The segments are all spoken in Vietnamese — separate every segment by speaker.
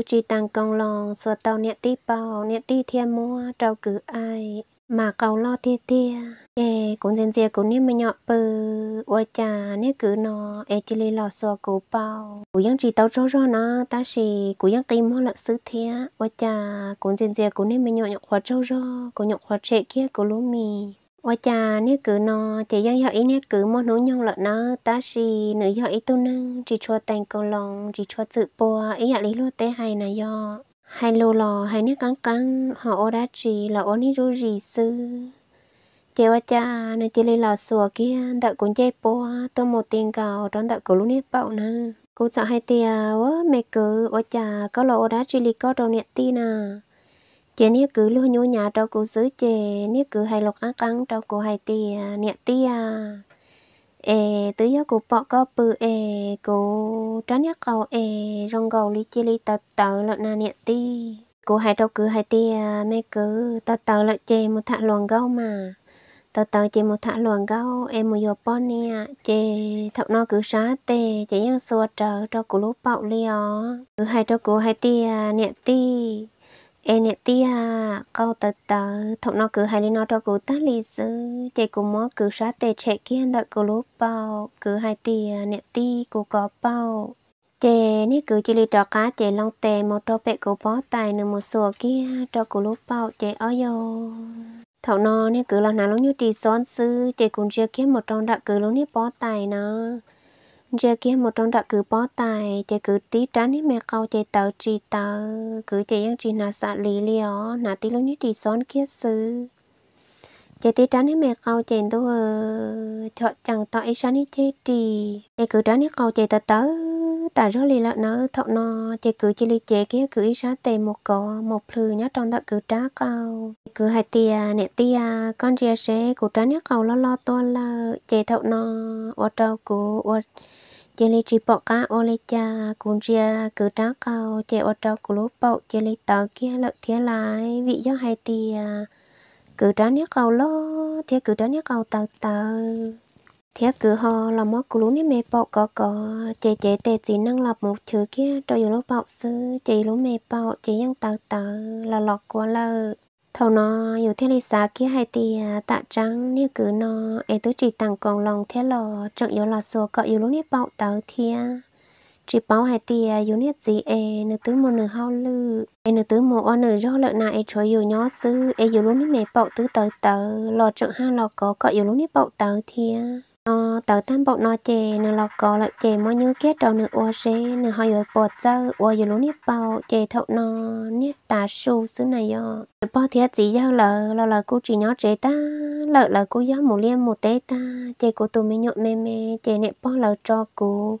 Speaker 1: cứ chỉ tăng công lòng sợ tàu nhẹ tí bao nhẹ tí thiên mua trâu cứ ai mà cầu lo tia tia ê cũng dần dần cũng nếu mà nhọ bự ôi cha nếu cứ nó ê chỉ lì lò xò cụ bao cũng vẫn chỉ tàu rõ rõ nó ta chỉ cũng vẫn kim mua lợn sứ thia ôi cha cũng dần dần cũng nếu mà nhọ nhọ khóa trâu rõ cụ nhọ khóa trẻ kia cụ lúa mì ว่าจาเนี่ยคือเนาะแต่ยังอยากอีเนี่ยคือมนุษย์ยังละนะตาสีหนูอยากอีตัวนึงจีชัวแต่งกลองจีชัวจืดปัวอีอยากลีลูเตให้นายอให้ลูรอให้เนี่ยกังกังหอโอดาจีละโอนี่รู้รีซื้อเจว่าจาเนี่ยจีเลยหล่อสัวเกี้ยแต่กุญแจปัวตัวหมดเตียงเก่าตอนแต่กูรู้เนี่ยเปล่านะกูจะให้เตียว่าไม่คือว่าจาก็ละโอดาจีลีก็ตรงเนี่ยตีนะ chế nè cứ lo nhú nhà trâu cô xứ chế nếu cứ hay lục ăn căng trâu cô hay tì à, nè tì à ê tứ giáo cô bỏ có bự ê cô tránh nhắc cầu ê rong cầu lý chia lý tờ tờ lợn nà nè tì cô hay trâu cứ hay tì à, mẹ cứ tờ tờ lợn chế một thạ luồng gâu mà tờ tờ chế một thạ luồng gâu em một giờ bỏ nè chế thọ nó cứ xá tê chế nhân xua trở trâu cô lú bạo liò cứ hay trâu cô hay tì à nè em nè tia câu tờ tờ thọ nó cứ hai nó cho cứ ta lì sư chạy cứ mó cứ sát tê chạy kia đợi cứ lốp bao cứ hai tia nè ti cứ có bao chè nè cứ chỉ lì trò cá chè long tè một trò bẹ cứ bó tài nửa một sùa kia cho cứ lốp bao chè ơi yo thọ nó nè cứ là nào lúc như trì xoắn sư chè cũng chưa kiếm một trò đã cứ lúc nè bó tài nó giờ kia một trong đã cứ bó tài chạy cứ tí trán đi mẹ câu chạy tờ chỉ tờ cứ chỉ những chỉ là sợ lì lió nà tí lúc như chỉ xón kia sư chạy tí trán đi mẹ câu chỉ đâu ờ, chọn chẳng tỏ ý sáng đi chỉ chỉ chỉ cứ trán đi câu chạy tờ tớ tờ rất lì lợn nó thọ nó chạy cứ chỉ lì chỉ kia cứ ý sáng tề một cỏ một lư nhá trong đã cứ trá câu cứ hai tia nè tia con chia sẽ cứ trán đi câu lo lo to là chạy thọ nó ở trâu cứ chế lý chỉ bỏ cá ô lê cha cũng chia cử trá cao chế ô trâu cứ lúa bọ chế lý tàu kia lợn thế lại vị do hai tì cử trá nhé cầu lo thế cử trá nhé cầu tàu tàu thế cử họ là mó cứ lúa nếp mẹ bọ có có chế chế tê chỉ năng lập một chữ kia cho dù lúa bọ sư chế lúa mẹ bọ chế dân tàu tàu là lọt quá lợ thầu nó yêu thế này xa kia hai thì à, tạ trắng như cứ nó ấy tới chỉ tặng còn lòng thế lò trận yếu là số cọ yếu lúc nít bạo tớ thia chỉ báo hai thì à, yếu nít gì ấy nửa tứ một nửa hao lư ấy nửa tứ một o nửa do lợn này ấy yếu nhó sư ấy yếu lúc nít mẹ bạo tứ tớ tớ lò trận ha lò có cọ yếu lúc nít bạo tớ thia à nó ờ, tớ tan bộ nó chè nó lọc có là chè mọi như kết đầu nó ô xe nó hơi ở bột rau ô giờ lúa nếp bao chè thậu nó nếp tà su xứ này do bao thiệt gì do lợ lợ là cô chỉ nhớ chè ta lợ là cô giáo một liêm một tế ta chè cô tụi mình nhộn mê mê chè nếp bao lợ cho cô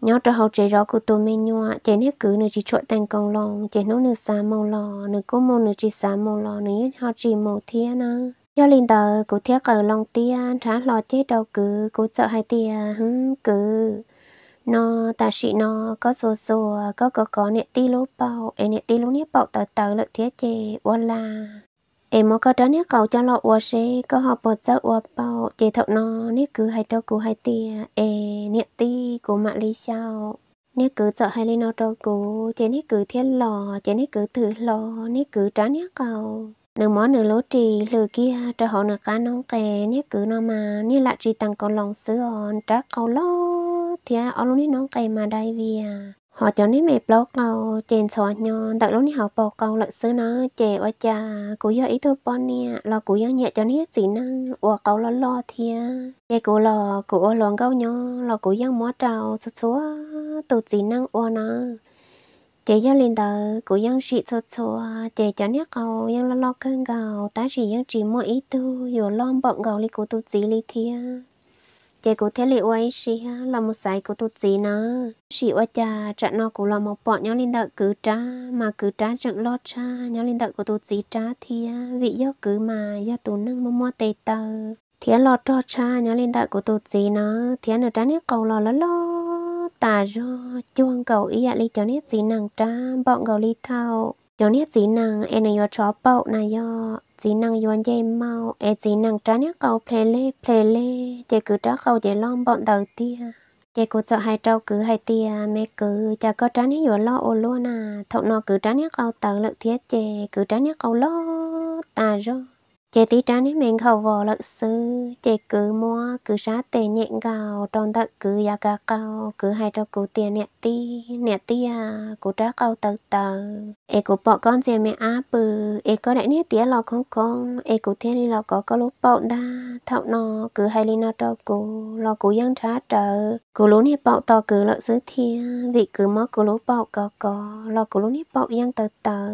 Speaker 1: nhớ cho hậu chè rõ của tôi mình nhua chè nếp cứ nửa chỉ trội thành công lòng chè nấu nửa xá màu lò nửa cố màu nửa chỉ xá màu lò nửa hết họ chỉ màu thiên à do linh tờ cụ thiết ở lòng tia trả lo chế đầu cứ cụ sợ hai tia hứng cứ nó ta sĩ nó có số số có có có nệ ti lô bao em nệ ti lô nè bao tờ tờ lợi thiết chê ô la em mà có trả nè cầu cho lọ ô xê có họ bột sợ ô bao chê thọ nó nè cứ hai trâu cụ hai tia em nệ ti cụ mạng lý sao nè cứ sợ hai lên nó trâu cụ chê nè cứ thiết lò chê nè cứ thử lò nè cứ trả nè cầu nửa món nửa lỗ trì lừa kia cho họ nửa cá nóng kè nhé cứ nó mà nhé lại trì tăng con lòng sữa on trá câu lo thì ở lúc nóng kè mà đây vì à họ cho nên mẹ blog câu chèn xóa nhon tại lúc này họ bỏ câu lợn sữa nó chè oa cha cú do ý thôi bon nè lo cú do nhẹ cho nên gì năng oa câu lo lo thì chè cú lo cú lo câu nhon lo cú do mỏ trào sữa sữa tụt gì năng oa nó chị giáo linh đó cụ dân sĩ cho cho à, chị cho nhắc cầu dân lo lo cơn gạo ta chỉ dân chỉ mỗi ít tu rồi lo bận gạo li cụ tu gì li thia chị cụ thế liệu ấy sĩ à, là một sai cụ tu gì nó sĩ ở cha trận nó cụ là một bọn nhau linh đợi cứ trả mà cứ trả trận lo cha nhau linh đợi cụ tu gì trả thia vị do cứ mà do tu nâng mua mua tê tờ thia lo cho cha nhau linh đợi cụ tu gì nó thia nữa trả nhắc cầu lo lo lo ta rô chuông cầu ý ạ à, cho nét gì nàng trá bọn cầu lý thao cho nét gì nàng em này yo chó bậu này yo dì năng yuan dây mau e dì năng trá nhắc cầu play lê play lê chè cứ trá cầu chè lon bọn đầu tia chè cứ sợ hai trâu cứ hai tia mẹ cứ chả có trá nhắc yuan lo ô luôn à thọ nó cứ trá nhắc cầu tờ lợi thiết chè cứ trá nhắc cầu lo ta rồi chị tí trán ấy mình khẩu vò lợn sư chị cứ mua cứ sát tiền nhẹ gạo tròn tận cứ giá gà cao cứ hay cho cứ tiền nhẹ ti nhẹ ti à cứ trá cao tờ tờ e cứ bỏ con gì mẹ á bự e có đại nhẹ tía lò không con e cứ thiên đi lò có có lúc bỏ đa thạo nó cứ hay đi nó cho cứ lò cứ giăng trá trở cứ lúc nhẹ bỏ to cứ lợn sư thiên vị cứ mua cứ lúc bỏ có có lò cứ lú nhẹ bậu giăng tờ tờ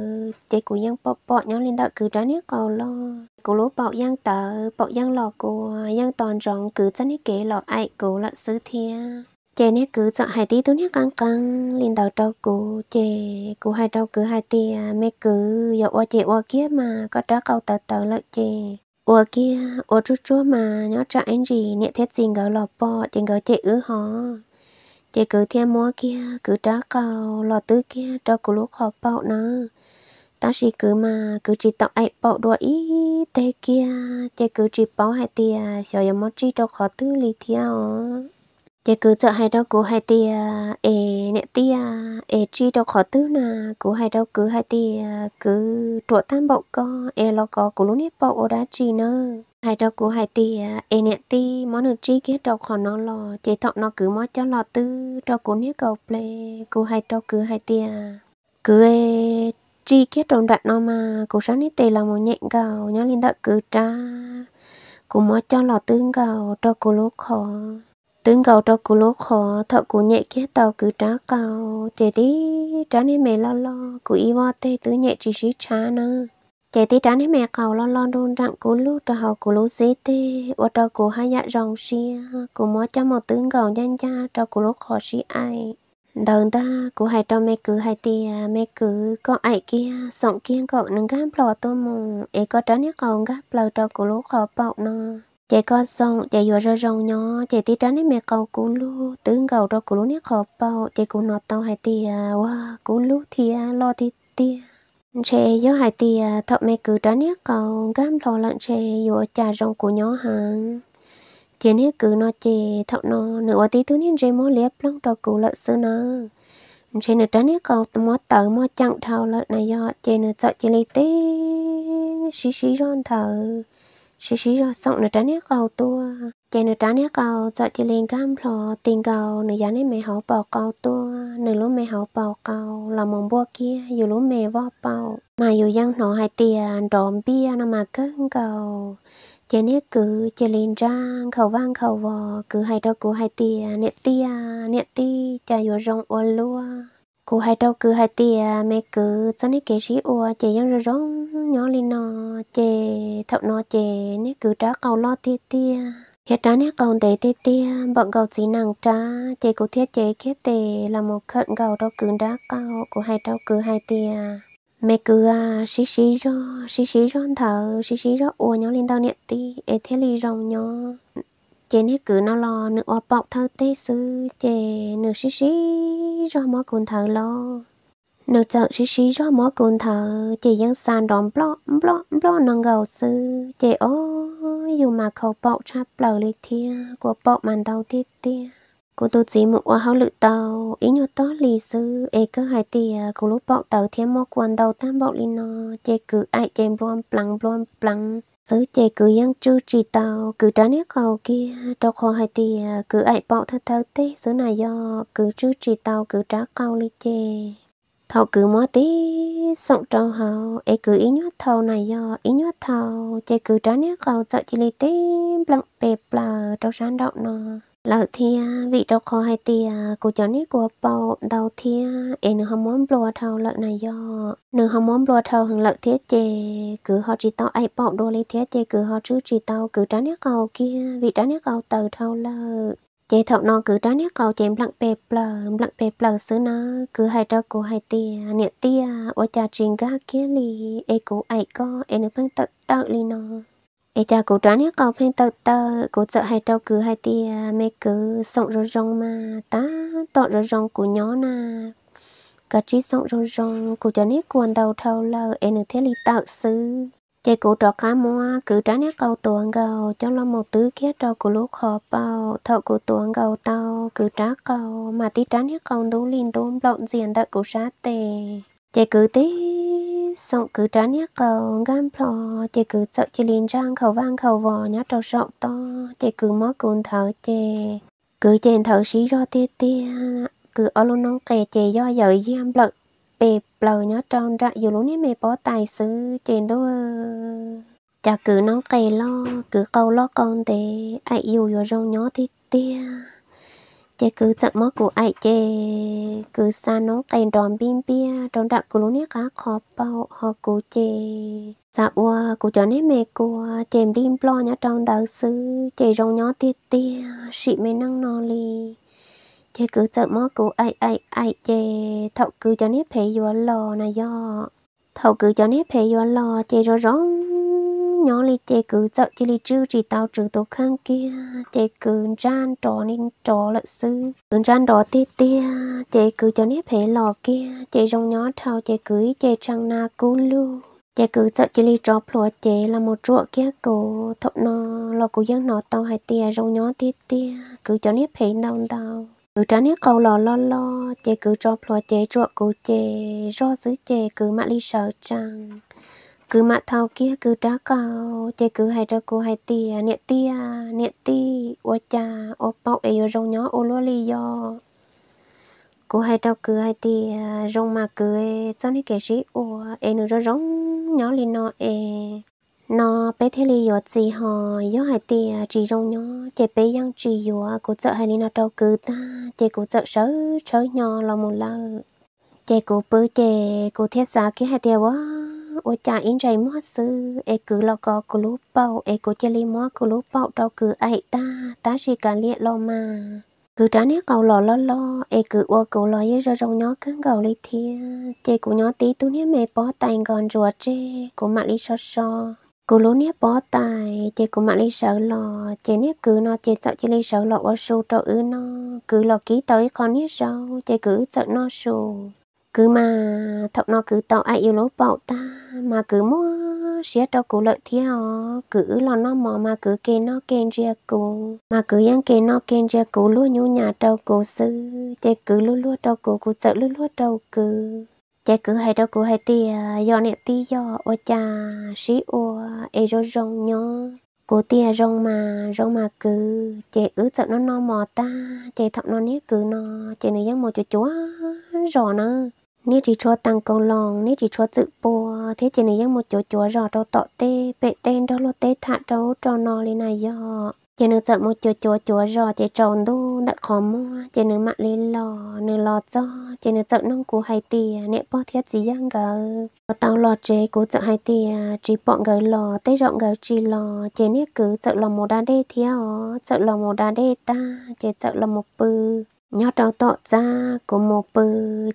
Speaker 1: chị cứ giăng bọ bọ nhau lên đợi cứ trá nhẹ cầu lo cô lỗ bảo giang tờ bảo giang lò cô giang toàn rong cứ chân hết kế lò ai cô lợn sư thia chè nè cứ chọn hai tí tu hết căng căng lên đầu trâu cô chè cô hai trâu cứ hai tí mẹ cứ giờ qua chè qua kia mà có trá câu tờ tờ lợi chè ủa kia ủa chút chút mà nhớ trả anh gì nè thế gì gỡ lò bò chè gỡ chè ứ hó chè cứ theo mua kia cứ trá câu lò tứ kia trâu cô lỗ khó bạo nữa ta chỉ cứ mà cứ chỉ tao ai bỏ đuổi ý tê kia chỉ cứ chỉ bỏ hai tia sợ yếm mất chỉ đâu khó tư lý theo chỉ cứ sợ hai đâu cứ hai tia ê nè tia ê chỉ đâu khó tư nà cứ hai đâu cứ hai tia cứ trụ tam bộ co ê lo co cứ luôn hết bộ ô đá chỉ nữa hai đâu cứ hai tia ê nè ti món được chỉ kia đâu khó nó lo chỉ thọ nó cứ mó cho lo tư đâu cứ nếp cầu ple cứ hai đâu cứ hai tia cứ ê chỉ kia trong đoạn nó mà cô sáng nít tì là một nhện gạo nhớ lên đợi cứ tra cô mới cho lò tương gạo cho cô lúc khó tương gạo cho cô lúc khó thợ cô nhện kia tàu cứ trá gạo chạy tí trá nên mẹ lo lo cô y vào tê tứ nhện chỉ xí trá nữa chạy tí trá nên mẹ cầu lo lo đôn rặng cô lúc cho họ cô lúc dễ tê và cho cô hai dạ rong xia cô mới cho một tương gạo nhanh cha cho cô lúc khó xí ai đầu ta của hai trong mấy cứ hai tia à, mấy cứ có ai kia sống kia cậu nâng gáp bỏ tôi mù ấy có tránh nhất còn gáp lò cho của lú khó bọc nó chạy con xong chạy vừa rơ rong nhỏ chạy tí tránh mấy cầu cú lú tướng cầu cho của lú nhất khó bọc chạy của nọ tao hai tia à, wow cú lú tia lo thì tia chạy gió hai tia à, thợ mấy cứ tránh nhất còn gáp bỏ lận chạy vừa trà rong của nhỏ hàng chế nế cứ nó chê thọ nó nửa quá tí thứ nên dây mối liếp lăng trò cũ lợn sư nó chế nửa trái nế cầu tụi mó tờ mó chẳng thao lợn này do chê nửa sợ chế lấy tê xí xí ron thở xí xí ron xong nửa trái nế cầu tua chê nửa trái nế cầu sợ chế lên cam lò tiền cầu nửa giá này mẹ hậu bò cầu tua nửa lúc mẹ hậu bò cầu là mong bua kia dù lúc mẹ vò bò mà dù dân nó hai tiền đòn bia nó mà cơn cầu chế nét cứ chế lên rang khẩu vang khẩu vò cứ hai đâu cứ hai tia nẹt tia nẹt ti cha yo rong ô lúa cứ hai đâu cứ hai tia mẹ cứ cho nét kể sĩ ô chế yang rồi rong nhỏ lên nọ chế thậu nọ chế nét cứ trả cầu lo tia tia hết trả nét cầu tê tê tia bọn cầu chỉ nàng trả chế cứ thiết chế khét tề là một khẩn cầu đâu cứ đá cầu cứ hai đâu cứ hai tia mẹ cứ à xí xí cho xí xí cho anh thở xí xí cho ua nhau lên tao nẹt tí ế thế lì rồng nhau chế nè cứ nó lo nữ ọ bọc thơ tê sư chế nữ xí xí cho mó cồn thở lo nữ trợ xí xí cho mó cồn thở chế dân sàn đòn blọ blọ blọ nâng gầu sư chế ô dù mà khẩu bọc chắp bờ lì thia của bọc màn đầu tiết tia cô tôi chỉ một hoa hậu lự tàu ý nhớ to lì sư ê cơ hai tìa à, cô lúc bọn tàu thêm một quần đầu tam bọn lì nó chê cứ ai chèm blom bằng blom bằng sứ chê cứ yang chư trì tàu cứ trả nét cầu kia trong kho hai tìa à, cứ ai bọn thật thật tê sứ này do cứ chư trì tàu cứ trả cầu lì chê thầu cứ mó tí sọng trâu hậu ê cứ ý nhớ thầu này do ý nhớ thầu chê cứ trả nét cầu sợ chỉ lì tê bằng bẹp là trâu sáng động nó lỡ thì à, vị đâu khó hay thì à, cô cháu ní của bao đầu thì em à, không muốn bùa thầu lợn này do nương không muốn bùa thầu hàng lợn thiết chế cứ họ chỉ tao ai bọc đồ lấy thiết chế cứ họ chứ chỉ tao cứ trái nước cầu kia vị trái nước cầu từ thầu lợ chế thầu nó cứ trái nước cầu chém lặng bẹp bờ lặng bẹp bờ xứ nó cứ hai trâu cô hai tia niệm tia ở cha trình gác kia lì ê cô ai có em nó phân tận tận lì nó ai cha cũng đoán hết cậu phen tơ tơ cũng sợ hai trâu cứ hai tia mấy cứ sống rong rong mà ta tọt rong rong của nhỏ na cả trí sống rong rong của cho nét quần đầu thâu lờ em được thế li tạo sư chị cụ trọ cá mua cứ trả nét cầu tuồng gầu cho lo một tứ kia trâu của lúc khó bao thợ của tuồng gầu tàu cứ trá cầu mà tí trả nét cầu đú lin đú lộn diện đợi của sát tề chị cứ tí sống cứ trả nhé cầu gam phò chị cứ sợ chị liền răng khẩu văn khẩu vò nhá trâu rộng to chị cứ mó cùn thở chị cứ chèn thở xí ro tê tê cứ ở luôn nông kè chị do dở giam lợn bề lờ nhá tròn ra dù lúc nít mẹ bỏ tài xứ chèn đô chả cứ nông kè lo cứ câu lo con để ai yêu rồi rong nhó tê tê chế cứ chậm mất của ai chế cứ xa nóng tay đòn bim bia trong đặc của lúc cá khó bao họ của chế dạ qua của cho nên mẹ của chèm đêm lo nhá trong đầu sư chế rong nhó tiết tia sĩ mẹ năng nò lì chế cứ chậm mất của ai ai ai chế thậu cứ cho nên phải vừa lò này do thậu cứ cho nên phải vừa lò chế rồi rong nhỏ li chế cứ dậu chỉ li chưa chỉ tao chữ tổ khăn kia chế cứ ran trò nên trò lợi sư cứ ran đó tê tê chế cứ cho nếp hệ lò kia chế rong nhỏ thao chế cứ chế trăng na cú lu chế cứ dậu chỉ li trò plua chế là một ruộng kia cổ thọ nó lò cổ dân nó tao hai tia rong nhỏ tê tê cứ cho nếp hệ đông tao cứ trả nếp cầu lò lo lo chế cứ cho plua chế ruộng cổ chè ro xứ chè cứ mạ li sợ trăng cứ mà thao kia cứ đá cao chơi cứ hay cho cô hay tia à, nẹt tia à, nẹt ti ô cha ô bao ấy rong nhỏ ô lúa li do cô hay cho cứ hay tia à, rong mà cứ cho nên kể gì ô ấy nữa rồi rong nhỏ li nọ ấy nó bé thế li yo gì họ yo hay tia chỉ rong nhỏ chơi bé yang chỉ yo cô sợ hay li nọ cho cứ ta chơi cô sợ sớ sớ nhỏ là một lần chơi cô bơi chơi cô thiết xa kia hay tia quá ô cha in rầy mua sư e cứ lo có cứ lúc bao e cứ chơi li mua cứ lúc bao đâu cứ ai ta ta chỉ cả liệt lo mà cứ trả nét cầu lo lo lo e cứ ô cứ lo với rồi rong nhó cắn gầu li thia chê cứ nhó tí tu nét mẹ bỏ tay còn ruột chơi cứ mặt li so so cô lú nếp bỏ tài chơi cũng mặc lý sợ lo, chơi nếp cứ nó chơi sợ chơi lý sợ lo, ô su trâu ư nó cứ lo ký tới con nếp sau chơi cứ sợ nó su cứ mà thọ nó cứ tàu ai yêu lố bảo ta mà cứ mua xé cho cụ lợi họ cứ lo nó mò mà cứ kê nó kê ra cụ mà cứ yang kê nó kê ra cụ luôn nhu nhà tàu cụ sư chạy cứ luôn luôn tàu cụ cụ sợ luôn luôn tàu cứ chạy cứ hay đâu cụ hay tì do nè tì do ô cha sĩ ô ai rô rong nhó cô tia rong mà rong mà cứ chị ứ sợ nó no mò ta chị thọ nó nít cứ nó chị này giống một chú chúa rõ nó nếu chỉ cho tăng cầu lòng nếu chỉ cho tự bò thế chỉ này giống một chỗ chỗ rò đâu tọ tê bệ tên đâu lo tê thả đâu cho nó lên này do chỉ nữa sợ một chỗ chỗ chỗ rò chỉ tròn đu đã khó mua chỉ nữa mặn lên lò nữa lò cho chỉ nữa sợ nông cú hai tiền nè bò thiết gì giang gờ tao lò chế cú sợ hai tiền chỉ bọn gờ lò tê rộng gờ chỉ lò chỉ nè cứ sợ lò một đá đê thiếu sợ lò một đá đê ta chỉ sợ lò một bự nhớ trâu tọ ra của một bự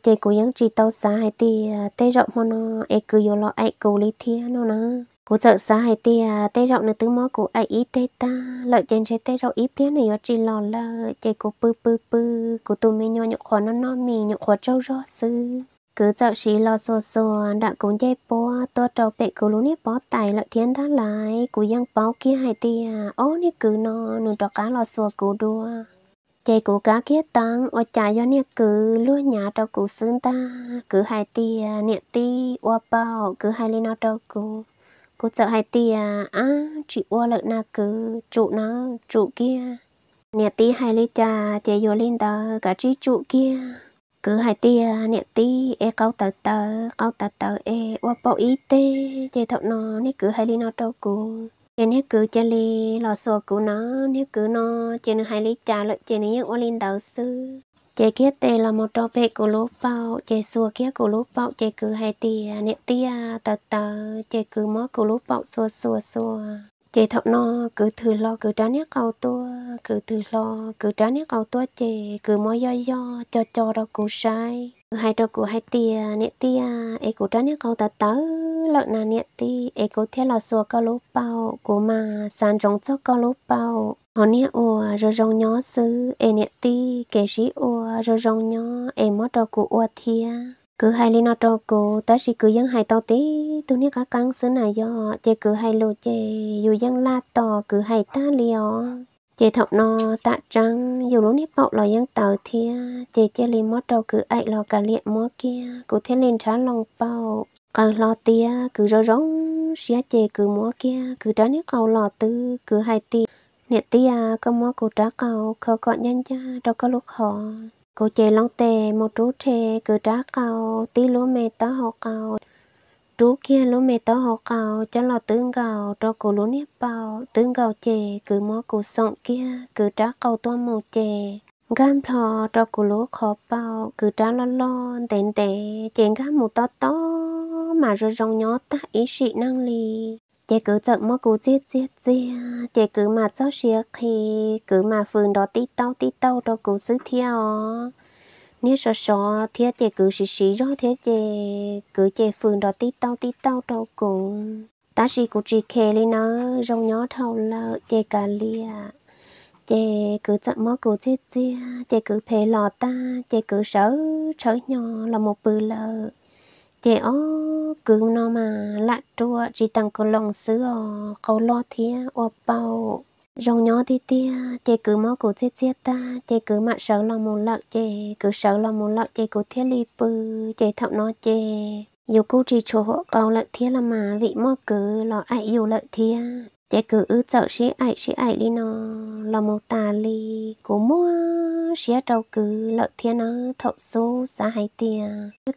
Speaker 1: chơi của những chị tàu xa hay thì tay rộng mà nó ai cứ vô lo ai cố lý thiên nó nè của sợ xa hay thì tay rộng nữa thứ mó của ai ít tay ta lợi trên trái tay rộng ít biết này do chị lò lơ chơi của bự bự bự của tôi mình nhỏ nhậu khó nó nó mì nhậu khó trâu rõ sư cứ sợ xí lo xô xô đã cũng dây bó to trâu bệ cứ lũ nếp bó tài lợi thiên thác lại của giang báo kia hay thì ô nếp cứ nó nụ trò cá lo xô cú đua chị cụ cá kia tăng ở trả do nè cứ luôn nhà trâu cụ xương ta cứ hai tia nè ti qua bao cứ hai lên nó trâu cụ cụ sợ hai tia á chị ô lợn na cứ trụ nó trụ kia nè ti hai lên cha chị vô lên tờ cả chị trụ kia cứ hai tia nè ti e câu tờ tờ câu tờ tờ e qua bao ít tê chị thọ nó nè cứ hai lên nó trâu cụ nên nếu cứ chơi li lò xo cứ nó nếu cứ nó chơi nó hai lít trà lợi chơi nó ô linh đầu sư chơi kia tê là một trò bê của lúa bao chơi xua kia của lúa bao chơi cứ hai tia nẹt tia tờ tờ chơi cứ mó của lúa bao xua xua xua chị thọ nó cứ thử lo cứ trả nét cầu tua cứ thử lo cứ trả nét cầu tua chị cứ mó do do cho cho đó cứ sai hai trâu của hai tia nẹt tia e của trái nè câu ta tớ lợn nà nẹt tia e của thế là xua câu lúa bao của mà sàn rong cho câu lúa bao họ nè ua rồi rong nhó sư e nẹt tia kể sĩ ua rồi rong nhó e mất trâu của ua thia cứ hai lên nó trâu của ta chỉ cứ dân hai tao tí tôi nè cả căng xứ này do chè cứ hai lô chè dù dân la to cứ hai ta liò chị thọc nó tạ trắng dù lúc nếp bọ lò yên tàu thia chị chơi li mót đầu cứ ai lò cả liệt mót kia cụ thế lên trả lòng bao càng lò tia cứ rong rong xía chị cứ mót kia cứ trả nước cầu lò tư cứ hai tia nè tia có mót cụ trả cầu khờ gọn nhanh cha đâu có lúc họ cụ chị lòng tề một chú thề cứ trả cầu tí lúa mẹ tá họ cầu rú kia lú mẹ tao học cầu cho lo tướng cầu cho cô lú nếp bao tướng cầu chè cứ mua cô sọng kia cứ trả cầu tua màu chè gam thò cho cô lú khó bao cứ trả lo lo tèn tè chè gam một to to mà rồi rong nhó ta ý sĩ năng lì chè cứ giật mua cô giết giết giết chè cứ mà cháu xìa khi cứ mà phường đó tí tao tí tao cho cô giữ theo nếu sợ sợ thế chị cứ xì xì rõ thế chị cứ chị phương đó tí tao tí tao đâu cũng ta xì cũng chỉ khe lên nó rong nhó thâu là chị cà lia chị cứ chậm mó cứ chết chị chị cứ phê lò ta chị cứ sợ sợ nhỏ là một bự lợ chị ó cứ nó mà lạ trua chỉ tăng cô lòng sữa câu lo thế ô bao rong nhỏ thì tia chị cứ máu cổ chết chết ta chị cứ mặt sợ lòng một lợn chị cứ sợ lòng một lợn chị cứ thiết li bư chị thọ nó chị dù cô chỉ chỗ cầu lợn thiết là mà vị mò cứ lo ai dù lợn thiết chị cứ ư sợ sĩ ai sĩ ai đi nó là một tà li cố mua sĩ trâu cứ lợn thiết nó thọ số giá hai tia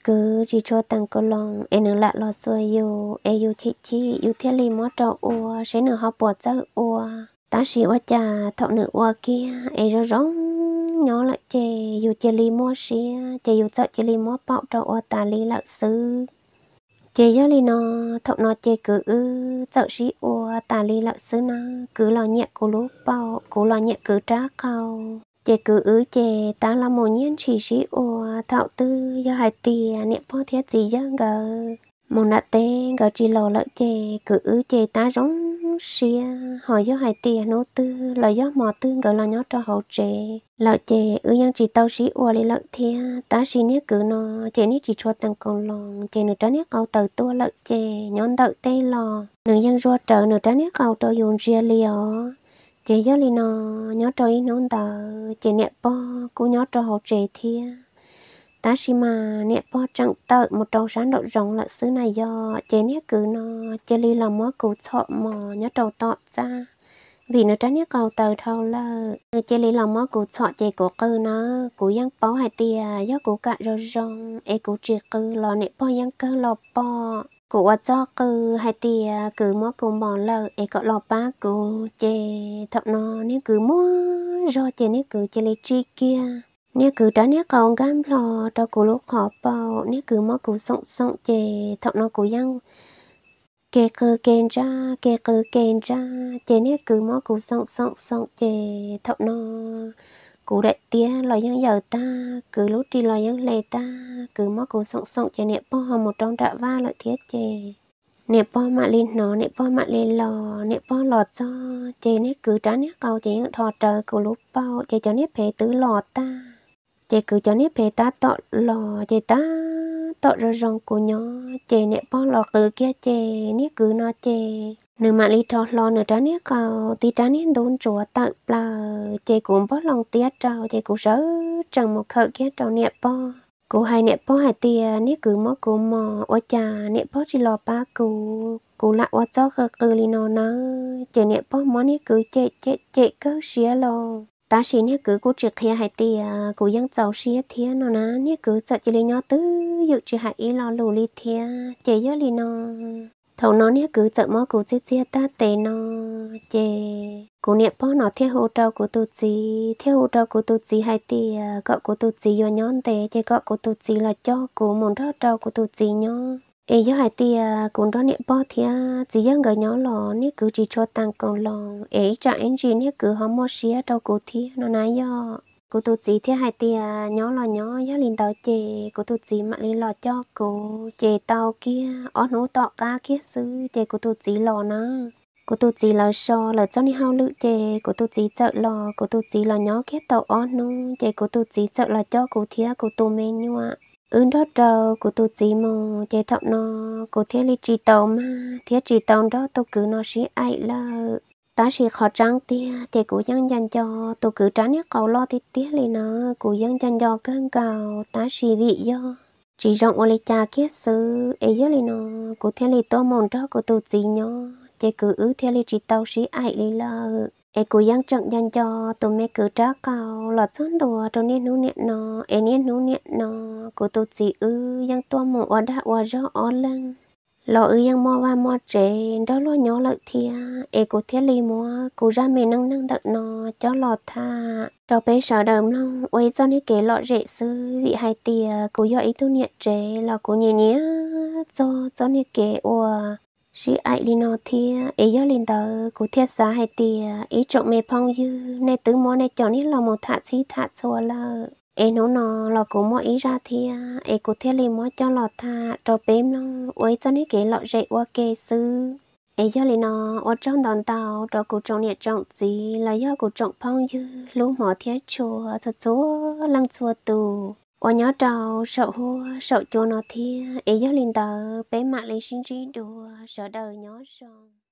Speaker 1: cứ chỉ cho tăng cô lòng em nửa lại lo xuôi yêu em yêu chị chị yêu thiết li mò trâu ua sẽ nửa họ bỏ ra ua ta sĩ qua cha thọ nữ qua kia ấy rồi rong nhỏ lại chè dù chè li mua xí chè dù sợ chè li mua bọ trọ qua ta li lợi sư chè do li nó thọ nó chè cứ ư sợ sĩ qua ta li lợi sư nó cứ lo nhẹ cô lúc bọ cô lo nhẹ cứ trá cầu chè cứ ư chè ta là một nhân sĩ sĩ qua thọ tư do hai tiền niệm po thiết gì dân gờ một nạ tê gạo chỉ lò lợi chè cứ ứ chè tá rong xia hỏi gió hải tiền nô tư lợi gió mò tư gạo là nhó cho hậu chè lợi chè ứ yang chỉ tao xí ua lấy lợi thia ta xí nhé cứ nó chè nhé chỉ cho tăng còn lòng chè nửa trái nhé cầu tờ tua lợi chè nhón đợi tê lò nửa yang rua trợ nửa trái nhé cầu cho dùng ria liò chè gió lì nó nhó cho ý nón tờ chè nẹp bo cú nhó cho hậu chè thia ta chỉ mà nè po chẳng tớ một đầu sáng độ rộng là xứ này do chế nè cứ nó chế li là mua cụ thọ mò nhớ đầu tọ ra vì nó tránh nhớ cầu tờ thâu là chế li là mua cụ thọ chế cổ cư nó cụ giang po hai tia do cụ cả rồi rong e cụ chỉ cư lò nè po giang cơ lò po cụ ở cho cư hai tia cứ mua cụ mò lợ e cọ lò ba cụ chế thọ nó nè cứ mua do chế nè cứ chế li chi kia nếu cứ trả nếu còn gan lò cho cụ lúc họ bầu nếu cứ mất cụ sống sống chè thọc nó cụ dân kê cứ kén ra kê cứ kén ra chè nếu cứ mất cụ sống sống sống chè thọc nó cụ đại tía lò dân giờ ta cứ lúc đi lò dân lệ ta cứ mất cụ sống sống chè nẹp bao hòm một trong đã va lại thiết chè nẹp bao mà lên nó nẹp bao mà lên lò nẹp bao lọt do chè nếu cứ trả nếu cầu chè thọ trời cụ lúc bao chè cho nếp phê tứ lọt ta chị cứ cho nếp bé ta tọ lò chị ta tọ rồi rong cô nhó, chị nếp bao lò cứ kia chị nếp cứ nó chị nếu mà đi thọ lò nữa trái nếp cầu thì trái nếp đốn chùa tự là chị cũng bao lòng tía trào chị cũng sợ chẳng một khẩu kia trào nếp bao cô hai nẹp bó hai tia nếp cứ mó cô mò ô cha nẹp bó chỉ lò ba cô cô lại ô gió khờ cừ li nó nó chè nẹp bó mó nếp cứ chè chè chè cứ xía lò ta xí nè cứ cố trực kia hai tì cố dân giàu xí thía nó ná nè cứ sợ chỉ lấy nhỏ tứ dự chỉ hại ý lo lù li thía chế gió lì nó thầu nó nè cứ sợ mó cố chết chết ta tề nó chế cố niệm bó nó theo hồ trâu của tu gì theo hồ trâu của tu gì hai tì cọ của tu gì do nhón tề chế cọ của tu gì là cho cố mồn đó trâu của tu gì nhó ấy do hai tia à, cũng đó niệm bao thì chỉ do người nhỏ lò nếu cứ chỉ cho tăng còn lò ấy cho anh chị nếu cứ họ mua xe đâu cụ thì nó nói do cụ tụt chỉ thế hai tia nhỏ lò nhỏ do liền tàu chè cụ tụt chỉ mà liền lò cho cụ chè tàu kia ó nú tọ cá kia xứ chè cụ tụt chỉ lò nó cụ tụt chỉ lò sò lò cho ni hao lự chè cụ tụt chỉ chợ lò cụ tụt chỉ lò nhỏ kia tàu ó nú chè cụ tụt chỉ chợ lò cho cụ thía cụ tụt mê nhua ứng đó trâu của tôi gì mà chế thọ nó của thế lý trì tàu mà thiết trì tàu đó tôi cứ nó xí ai là ta xí khó trắng tia thì của dân dân cho tôi cứ tránh nhất cầu lo thì tiếc lý nó của dân dân cho cơn cầu ta xí vị do chỉ rộng ở lý cha kia xứ ấy giờ lý nó của thế lý to mòn đó của tôi gì nhó chế cứ ứ thế lý trì tàu xí ai lý là ai cố gắng trọng nhân cho tôi mẹ cứ trả cao lọt chân đồ cho nên nô niệm nó ai niên nô niệm nó cô tôi chị ư yang tua mồ ở đã ở gió ở lưng, lọ ư yang mò và mò trẻ đó lo nhỏ lợi thia ai cố thiết li mò cố ra mẹ năng năng đợt nó cho lọ tha cho bé sợ đờm long quay cho nên kể lọ rễ sư vị hai tìa, cố do ý tôi niệm trẻ lọ cố nhẹ nhẹ cho cho nên kể ủa sĩ ai đi nó thì ấy giờ lên tờ của thiết giá hay thì ấy trộm mẹ phong dư này tứ món này chọn ít là một thạ sĩ thạ xua là ấy nó nó là của mua ý ra thì ấy của thiết lên món cho lọ thạ cho bếm nó ấy cho nên cái lọ rệ qua kê sư ấy giờ lên nó ở trong đòn tàu trộm cụ trộm nhẹ trộm gì là do cụ trộm phong dư lúc mỏ thiết chùa thật số lăng chùa tù 我 nhỏ trâu sợ hô sợ chua nó thi ý giáo linh tờ bé mạng lấy sinh trí đùa sợ đời nhỏ son